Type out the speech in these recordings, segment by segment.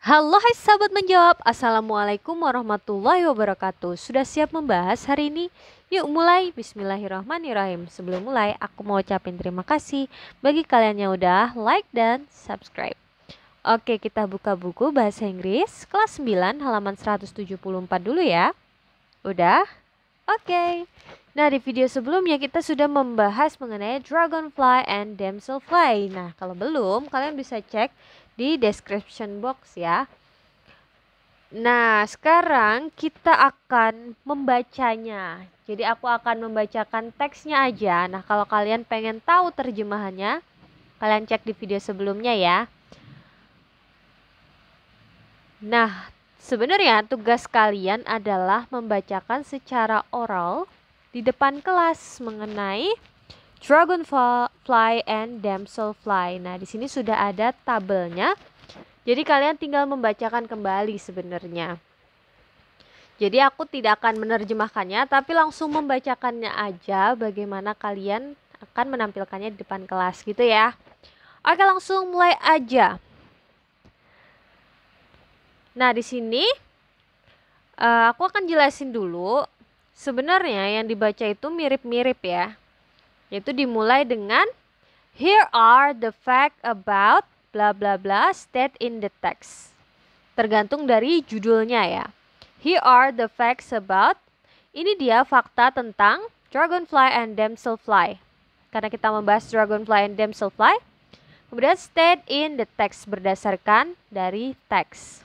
Halo hai sahabat menjawab, Assalamualaikum warahmatullahi wabarakatuh Sudah siap membahas hari ini? Yuk mulai, Bismillahirrahmanirrahim Sebelum mulai, aku mau ucapin terima kasih Bagi kalian yang udah like dan subscribe Oke, kita buka buku Bahasa Inggris Kelas 9, halaman 174 dulu ya Udah? Oke Nah, di video sebelumnya kita sudah membahas mengenai dragonfly and damselfly. Nah, kalau belum, kalian bisa cek di description box ya. Nah, sekarang kita akan membacanya. Jadi aku akan membacakan teksnya aja. Nah, kalau kalian pengen tahu terjemahannya, kalian cek di video sebelumnya ya. Nah, sebenarnya tugas kalian adalah membacakan secara oral di depan kelas mengenai dragonfly and damselfly. Nah, di sini sudah ada tabelnya. Jadi kalian tinggal membacakan kembali sebenarnya. Jadi aku tidak akan menerjemahkannya, tapi langsung membacakannya aja bagaimana kalian akan menampilkannya di depan kelas gitu ya. Oke, langsung mulai aja. Nah, di sini uh, aku akan jelasin dulu Sebenarnya yang dibaca itu mirip-mirip ya. Yaitu dimulai dengan Here are the facts about bla bla bla state in the text. Tergantung dari judulnya ya. Here are the facts about ini dia fakta tentang dragonfly and damselfly. Karena kita membahas dragonfly and damselfly, kemudian state in the text berdasarkan dari teks.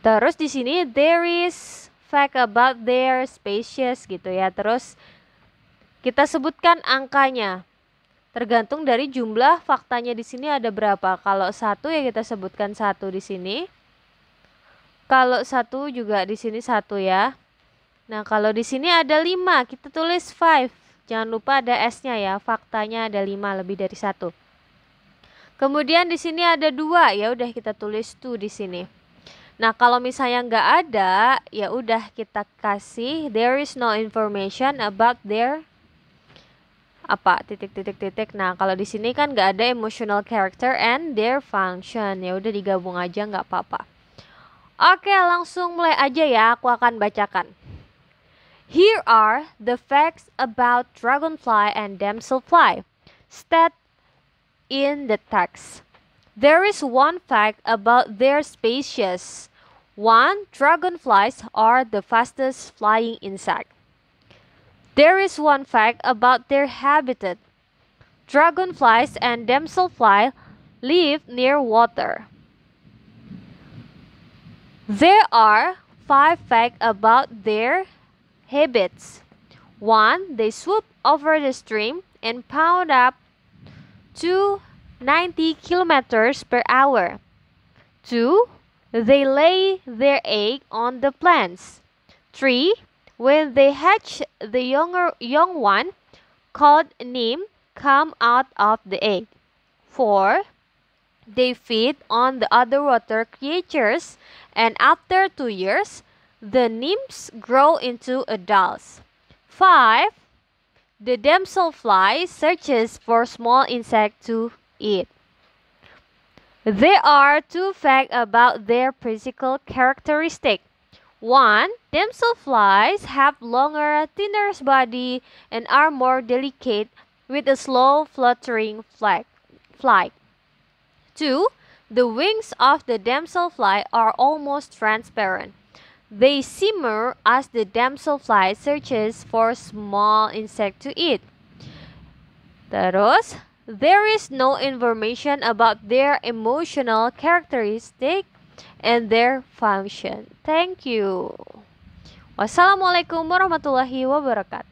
Terus di sini there is fact about their species gitu ya. Terus kita sebutkan angkanya. Tergantung dari jumlah faktanya di sini ada berapa. Kalau satu ya kita sebutkan satu di sini. Kalau satu juga di sini satu ya. Nah kalau di sini ada lima, kita tulis five. Jangan lupa ada S-nya ya, faktanya ada lima lebih dari satu. Kemudian di sini ada dua, ya udah kita tulis two di sini. Nah, kalau misalnya nggak ada, ya udah kita kasih there is no information about their apa titik titik titik. Nah, kalau di sini kan nggak ada emotional character and their function. Ya udah digabung aja nggak apa-apa. Oke, langsung mulai aja ya. Aku akan bacakan. Here are the facts about dragonfly and damselfly. Stat in the text. There is one fact about their species. One, dragonflies are the fastest flying insect. There is one fact about their habitat. Dragonflies and damselfly live near water. There are five facts about their habits. 1. They swoop over the stream and pound up. 2. 90 kilometers per hour. 2. They lay their egg on the plants. 3. When they hatch, the younger, young one, called nymph, come out of the egg. 4. They feed on the other water creatures, and after two years, the nymphs grow into adults. 5. The damselfly searches for small insects to it. There are two facts about their physical characteristic. One, damselflies have longer, thinner body and are more delicate with a slow fluttering flag, flight. Two, the wings of the damselfly are almost transparent. They simmer as the damselfly searches for small insect to eat. Terus, there is no information about their emotional characteristic and their function. Thank you. Wassalamualaikum warahmatullahi wabarakatuh.